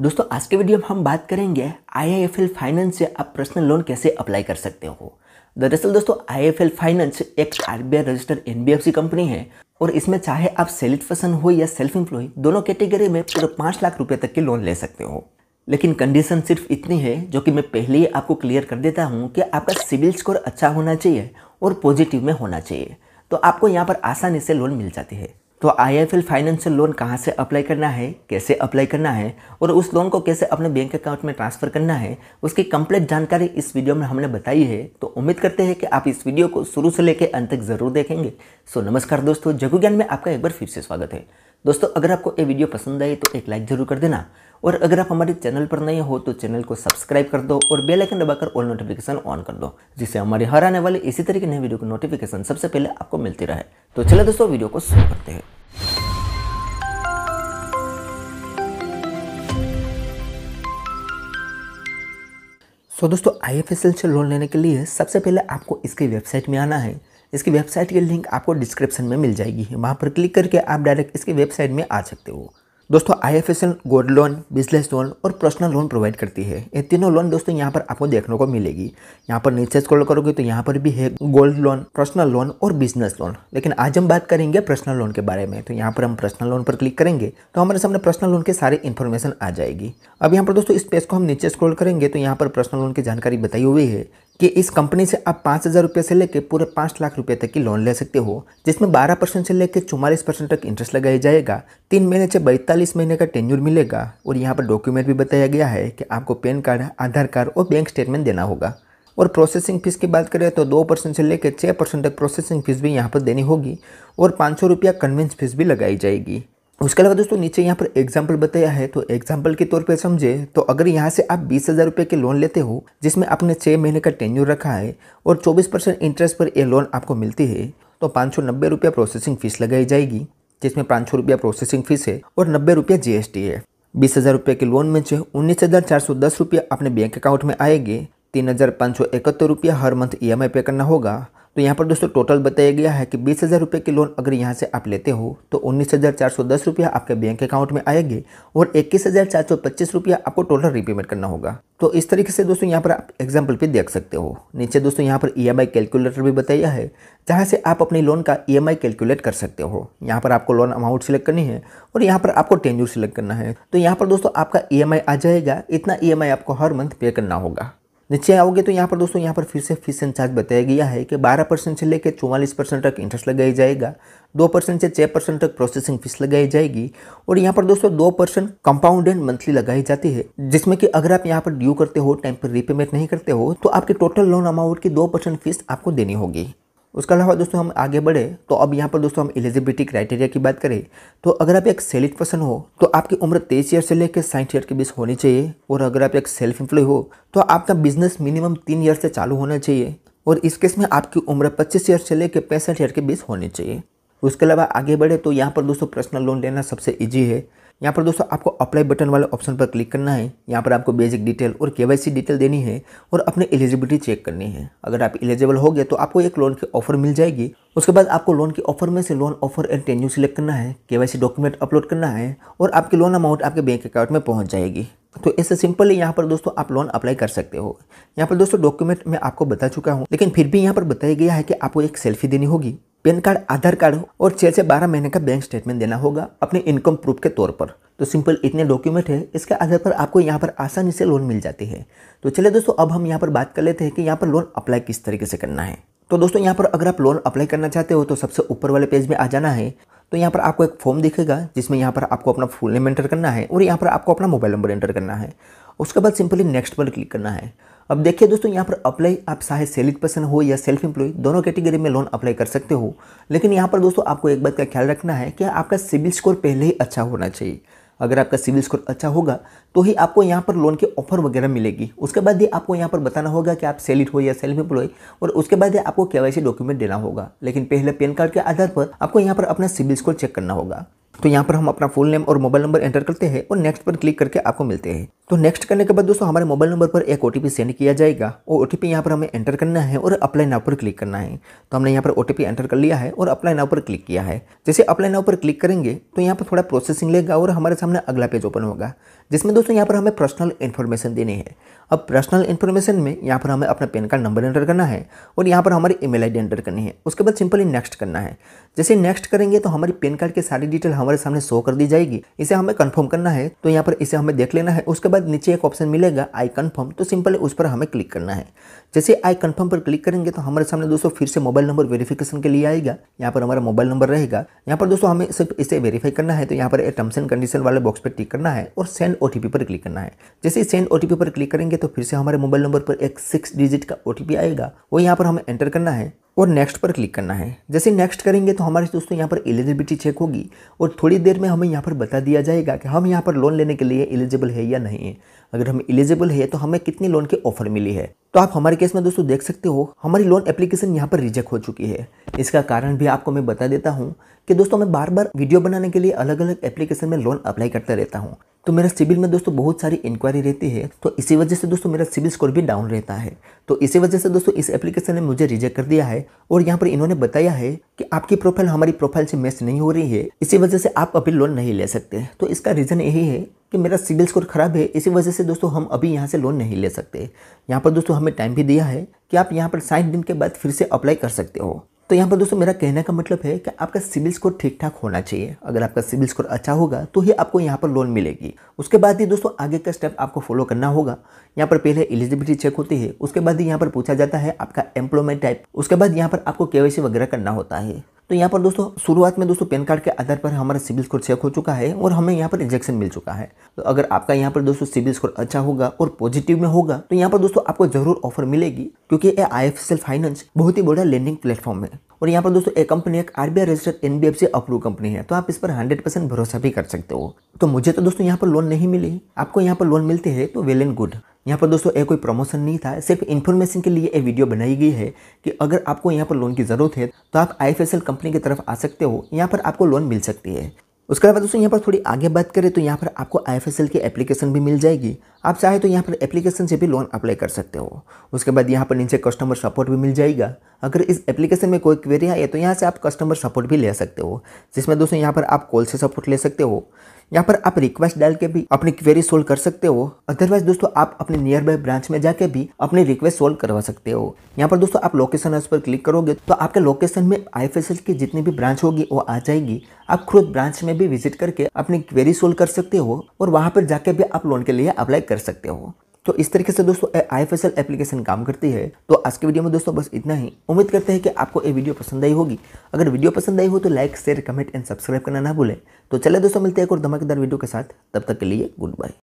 दोस्तों आज के वीडियो में हम बात करेंगे आई फाइनेंस से आप पर्सनल लोन कैसे अप्लाई कर सकते हो दरअसल दोस्तों आई फाइनेंस एक आई रजिस्टर्ड एन कंपनी है और इसमें चाहे आप सेलिड पर्सन हो या सेल्फ एम्प्लॉय दोनों कैटेगरी में पूरे पाँच लाख रुपए तक के लोन ले सकते हो लेकिन कंडीशन सिर्फ इतनी है जो कि मैं पहले ही आपको क्लियर कर देता हूँ कि आपका सिविल स्कोर अच्छा होना चाहिए और पॉजिटिव में होना चाहिए तो आपको यहाँ पर आसानी से लोन मिल जाती है तो आई फाइनेंशियल लोन कहाँ से अप्लाई करना है कैसे अप्लाई करना है और उस लोन को कैसे अपने बैंक अकाउंट में ट्रांसफ़र करना है उसकी कंप्लीट जानकारी इस वीडियो में हमने बताई है तो उम्मीद करते हैं कि आप इस वीडियो को शुरू से लेकर अंत तक ज़रूर देखेंगे सो नमस्कार दोस्तों ज्ञान में आपका एक बार फिर से स्वागत है दोस्तों अगर आपको ये वीडियो पसंद आई तो एक लाइक जरूर कर देना और अगर आप हमारे चैनल पर नए हो तो चैनल को सब्सक्राइब कर दो और बेल आइकन दबाकर ऑल नोटिफिकेशन ऑन कर दो जिससे हमारे हर आने वाले इसी तरीके नए वीडियो की नोटिफिकेशन सबसे पहले आपको मिलती रहे तो चलो दोस्तों वीडियो को शुरू करते हैं सो दोस्तों आई से लोन लेने के लिए सबसे पहले आपको इसकी वेबसाइट में आना है इसकी वेबसाइट की लिंक आपको डिस्क्रिप्शन में मिल जाएगी वहाँ पर क्लिक करके आप डायरेक्ट इसकी वेबसाइट में आ सकते हो दोस्तों I F S L gold loan business loan और पर्सनल लोन प्रोवाइड करती है ये तीनों लोन दोस्तों यहाँ पर आपको देखने को मिलेगी यहाँ पर नीचे स्क्रॉल करोगे तो यहाँ पर भी है गोल्ड लोन पर्सनल लोन और बिजनेस लोन लेकिन आज हम बात करेंगे पर्सनल लोन के बारे में तो यहाँ पर हम पर्सनल लोन पर क्लिक करेंगे तो हमारे सामने पर्सनल लोन के सारे इन्फॉर्मेशन आ जाएगी अब यहाँ पर दोस्तों इस पेज को हम नीचे स्क्रॉल करेंगे तो यहाँ पर पर्सनल लोन की जानकारी बताई हुई है कि इस कंपनी से आप पाँच हज़ार रुपये से लेकर पूरे पाँच लाख रुपये तक की लोन ले सकते हो जिसमें बारह परसेंट से लेकर चौवालीस परसेंट तक इंटरेस्ट लगाया जाएगा तीन महीने से बैतालीस महीने का टेन्यूर मिलेगा और यहाँ पर डॉक्यूमेंट भी बताया गया है कि आपको पैन कार्ड आधार कार्ड और बैंक स्टेटमेंट देना होगा और प्रोसेसिंग फ़ीस की बात करें तो दो परसेंट से लेकर छः परसेंट तक प्रोसेसिंग फ़ीस भी यहाँ पर देनी होगी और पाँच सौ रुपया कन्वेंस फ़ीस भी लगाई जाएगी उसके अलावा दोस्तों नीचे यहाँ पर एग्जाम्पल बताया है तो एग्जाम्पल के तौर पे समझे तो अगर यहाँ से आप बीस हज़ार रुपये के लोन लेते हो जिसमें आपने छः महीने का टेन्यूर रखा है और चौबीस परसेंट इंटरेस्ट पर ये लोन आपको मिलती है तो पाँच सौ नब्बे रुपया प्रोसेसिंग फ़ीस लगाई जाएगी जिसमें पाँच सौ रुपया प्रोसेसिंग फ़ीस है और नब्बे रुपया जी है बीस हज़ार रुपये के लोन में से उन्नीस हज़ार चार सौ दस रुपया अपने बैंक अकाउंट में आएंगे तीन हज़ार पाँच सौ इकहत्तर रुपया हर मंथ ई e पे करना होगा तो यहाँ पर दोस्तों टोटल बताया गया है कि बीस हज़ार रुपये के लोन अगर यहाँ से आप लेते हो तो उन्नीस हज़ार चार सौ दस रुपया आपके बैंक अकाउंट में आएंगे और इक्कीस हज़ार चार सौ पच्चीस रुपया आपको टोटल रीपेमेंट करना होगा तो इस तरीके से दोस्तों यहाँ पर आप एग्जाम्पल पर देख सकते हो नीचे दोस्तों यहाँ पर ई e कैलकुलेटर भी बताया है जहाँ से आप अपने लोन का ई e कैलकुलेट कर सकते हो यहाँ पर आपको लोन अमाउंट सिलेक्ट करनी है और यहाँ पर आपको टेन्यूर सिलेक्ट करना है तो यहाँ पर दोस्तों आपका ई e आ जाएगा इतना ई आपको हर मंथ पे करना होगा नीचे आओगे तो यहाँ पर दोस्तों यहाँ पर फिर से फीस एंड चार्ज बताया गया है कि 12 परसेंट से लेकर चौवालीस परसेंट तक इंटरेस्ट लगाया जाएगा 2 परसेंट से 6 परसेंट तक प्रोसेसिंग फीस लगाई जाएगी और यहाँ पर दोस्तों 2 परसेंट कंपाउंड एंड मंथली लगाई जाती है जिसमें कि अगर आप यहाँ पर ड्यू करते हो टाइम पर रिपेमेंट नहीं करते हो तो आपके टोटल लोन अमाउंट की दो परसेंट फीस आपको देनी होगी उसके अलावा दोस्तों हम आगे बढ़े तो अब यहाँ पर दोस्तों हम एलिजिबिलिटी क्राइटेरिया की बात करें तो अगर आप एक सेलिट पर्सन हो तो आपकी उम्र तेईस ईयर से लेकर साठ ईयर के बीच होनी चाहिए और अगर आप एक सेल्फ एम्प्लॉय हो तो आपका बिजनेस मिनिमम तीन ईयर से चालू होना चाहिए और इस केस में आपकी उम्र पच्चीस ईयर से लेकर पैंसठ ईयर के बीच होनी चाहिए उसके अलावा आगे बढ़े तो यहाँ पर दोस्तों पर्सनल लोन लेना सबसे ईजी है यहाँ पर दोस्तों आपको अप्लाई बटन वाले ऑप्शन पर क्लिक करना है यहाँ पर आपको बेसिक डिटेल और केवाईसी डिटेल देनी है और अपनी एलिजिबिलिटी चेक करनी है अगर आप एलिजिबल हो गए तो आपको एक लोन की ऑफर मिल जाएगी उसके बाद आपको लोन की ऑफर में से loan offer and tenure select करना है के डॉक्यूमेंट अपलोड करना है और आपकी लोन अमाउंट आपके बैंक अकाउंट में पहुँच जाएगी तो ऐसे सिंपली यहाँ पर दोस्तों आप लोन अप्लाई कर सकते हो यहाँ पर दोस्तों डॉक्यूमेंट मैं आपको बता चुका हूँ लेकिन फिर भी यहाँ पर बताया गया है कि आपको एक सेल्फी देनी होगी पैन कार्ड आधार कार्ड और छः से बारह महीने का बैंक स्टेटमेंट देना होगा अपने इनकम प्रूफ के तौर पर तो सिंपल इतने डॉक्यूमेंट है इसके आधार पर आपको यहाँ पर आसानी से लोन मिल जाती है तो चलिए दोस्तों अब हम यहाँ पर बात कर लेते हैं कि यहाँ पर लोन अप्लाई किस तरीके से करना है तो दोस्तों यहाँ पर अगर आप लोन अप्लाई करना चाहते हो तो सबसे ऊपर वाले पेज में आ जाना है तो यहाँ पर आपको एक फॉर्म दिखेगा जिसमें यहाँ पर आपको अपना फुल नेम एंटर करना है और यहाँ पर आपको अपना मोबाइल नंबर एंटर करना है उसके बाद सिंपली नेक्स्ट पर क्लिक करना है अब देखिए दोस्तों यहाँ पर अप्लाई आप चाहे सेलिड पर्सन हो या सेल्फ एम्प्लॉय दोनों कैटेगरी में लोन अप्लाई कर सकते हो लेकिन यहाँ पर दोस्तों आपको एक बात का ख्याल रखना है कि आपका सिविल स्कोर पहले ही अच्छा होना चाहिए अगर आपका सिविल स्कोर अच्छा होगा तो ही आपको यहाँ पर लोन के ऑफर वगैरह मिलेगी उसके बाद ही आपको यहाँ पर बताना होगा कि आप सेलिड हो या सेल्फ एम्प्लॉय और उसके बाद ही आपको के डॉक्यूमेंट देना होगा लेकिन पहले पैन कार्ड के आधार पर आपको यहाँ पर अपना सिविल स्कोर चेक करना होगा तो यहाँ पर हम अपना फुल नेम और मोबाइल नंबर एंटर करते हैं और नेक्स्ट पर क्लिक करके आपको मिलते हैं तो नेक्स्ट करने के बाद दोस्तों हमारे मोबाइल नंबर पर एक ओ सेंड किया जाएगा और ओ टी यहाँ पर हमें एंटर करना है और अप्लाई नाव पर क्लिक करना है तो हमने यहाँ पर ओ एंटर कर लिया है और अप्लाई नाव पर क्लिक किया है जैसे अप्लाई नाव पर क्लिक करेंगे तो यहाँ पर थोड़ा प्रोसेसिंग लेगा और हमारे सामने अगला पेज ओपन होगा जिसमें दोस्तों यहाँ पर हमें पर्सनल इन्फॉर्मेशन देनी है अब पर्सनल इन्फॉर्मेशन में यहाँ पर हमें अपना पेन कार्ड नंबर एंटर करना है और यहाँ पर हमारी ईमेल आईडी एंटर करनी है उसके बाद सिंपली नेक्स्ट करना है जैसे नेक्स्ट करेंगे तो हमारी पेन कार्ड की सारी डिटेल हमारे सामने शो कर दी जाएगी इसे हमें कन्फर्म करना है तो यहाँ पर इसे हमें देख लेना है उसके बाद नीचे एक ऑप्शन मिलेगा आई कन्फर्म तो सिंपल उस पर हमें क्लिक करना है जैसे आई कन्फर्म पर क्लिक करेंगे तो हमारे सामने दोस्तों फिर से मोबाइल नंबर वेरिफिकेशन के लिए आएगा यहाँ पर हमारा मोबाइल नंबर रहेगा यहाँ पर दोस्तों हमें सिर्फ इसे वेरीफाई करना है तो यहाँ पर टर्म्स एंड कंडीशन वाले बॉक्स पर टिक करना है और सेंड ओ पर क्लिक करना है जैसे सेंड ओ पर क्लिक करेंगे तो फिर से हमारे मोबाइल नंबर पर एक सिक्स डिजिट का ओ आएगा वो यहाँ पर हमें एंटर करना है और नेक्स्ट पर क्लिक करना है जैसे नेक्स्ट करेंगे तो हमारे दोस्तों यहाँ पर एलिजिबिलिटी चेक होगी और थोड़ी देर में हमें यहाँ पर बता दिया जाएगा कि हम यहाँ पर लोन लेने के लिए एलिजिबल है या नहीं है अगर हम एलिजिबल है तो हमें कितनी लोन की ऑफर मिली है तो आप हमारे केस में दोस्तों देख सकते हो हमारी लोन एप्लीकेशन यहाँ पर रिजेक्ट हो चुकी है इसका कारण भी आपको मैं बता देता हूँ कि दोस्तों मैं बार बार वीडियो बनाने के लिए अलग अलग एप्लीकेशन में लोन अप्लाई करता रहता हूँ तो मेरा सिविल में दोस्तों बहुत सारी इंक्वायरी रहती है तो इसी वजह से दोस्तों मेरा सिविल स्कोर भी डाउन रहता है तो इसी वजह से दोस्तों इस एप्लीकेशन ने मुझे रिजेक्ट कर दिया है और यहाँ पर इन्होंने बताया है कि आपकी प्रोफाइल हमारी प्रोफाइल से मैच नहीं हो रही है इसी वजह से आप अभी लोन नहीं ले सकते तो इसका रीज़न यही है कि मेरा सिविल स्कोर खराब है इसी वजह से दोस्तों हम अभी यहाँ से लोन नहीं ले सकते यहाँ पर दोस्तों हमें टाइम भी दिया है कि आप यहाँ पर साठ दिन के बाद फिर से अप्लाई कर सकते हो तो यहाँ पर दोस्तों मेरा कहने का मतलब है कि आपका सिविल स्कोर ठीक ठाक होना चाहिए अगर आपका सिविल स्कोर अच्छा होगा तो ही आपको यहाँ पर लोन मिलेगी उसके बाद ही दोस्तों आगे का स्टेप आपको फॉलो करना होगा यहाँ पर पहले एलिजिबिलिटी चेक होती है उसके बाद ही यहाँ पर पूछा जाता है आपका एम्प्लॉयमेंट टाइप उसके बाद यहाँ पर आपको के वगैरह करना होता है तो यहाँ पर दोस्तों शुरुआत में दोस्तों पैन कार्ड के आधार पर हमारा सिविल स्कोर चेक हो चुका है और हमें यहाँ पर इंजेक्शन मिल चुका है तो अगर आपका यहाँ पर दोस्तों सिविल स्कोर अच्छा होगा और पॉजिटिव में होगा तो यहाँ पर दोस्तों आपको जरूर ऑफर मिलेगी क्योंकि ये आई फाइनेंस बहुत ही बड़ा लैंडिंग प्लेटफॉर्म है और यहाँ पर दोस्तों एक कंपनी एक RBI registered NBFC approve company है तो आप इस पर 100 परसेंट भरोसा भी कर सकते हो तो मुझे तो दोस्तों यहाँ पर लोन नहीं मिली आपको यहाँ पर लोन मिलते हैं तो वेल एंड गुड यहाँ पर दोस्तों एक कोई प्रमोशन नहीं था सिर्फ इन्फॉर्मेशन के लिए ये वीडियो बनाई गई है कि अगर आपको यहाँ पर लोन की ज़रूरत है तो आप आई कंपनी की तरफ आ सकते हो यहाँ पर आपको लोन मिल सकती है उसके अलावा दोस्तों यहाँ पर थोड़ी आगे बात करें तो यहाँ पर आपको आई की एप्लीकेशन भी मिल जाएगी आप चाहे तो यहाँ पर एप्लीकेशन से भी लोन अप्लाई कर सकते हो उसके बाद यहाँ पर नीचे कस्टमर सपोर्ट भी मिल जाएगा अगर इस एप्लीकेशन में कोई क्वेरी आए तो यहाँ से आप कस्टमर सपोर्ट भी ले सकते हो जिसमें दोस्तों यहाँ पर आप कॉल से सपोर्ट ले सकते हो यहाँ पर आप रिक्वेस्ट डाल के भी अपनी क्वेरी सोल्व कर सकते हो अदरवाइज दोस्तों आप अपने नियर बाय ब्रांच में जाके भी अपनी रिक्वेस्ट सोल्व करवा सकते हो यहाँ पर दोस्तों आप लोकेशन पर क्लिक करोगे तो आपके लोकेशन में आई की जितनी भी ब्रांच होगी वो आ जाएगी आप खुद ब्रांच में भी विजिट करके अपनी क्वेरी सोल्व कर सकते हो और वहाँ पर जाके भी आप लोन के लिए अप्लाई कर सकते हो तो इस तरीके से दोस्तों आई एफ एप्लीकेशन काम करती है तो आज के वीडियो में दोस्तों बस इतना ही उम्मीद करते हैं कि आपको ये वीडियो पसंद आई होगी अगर वीडियो पसंद आई हो तो like share comment and subscribe करना ना भूलें तो चले दोस्तों मिलते हैं एक और धमाकेदार वीडियो के साथ तब तक के लिए गुड बाय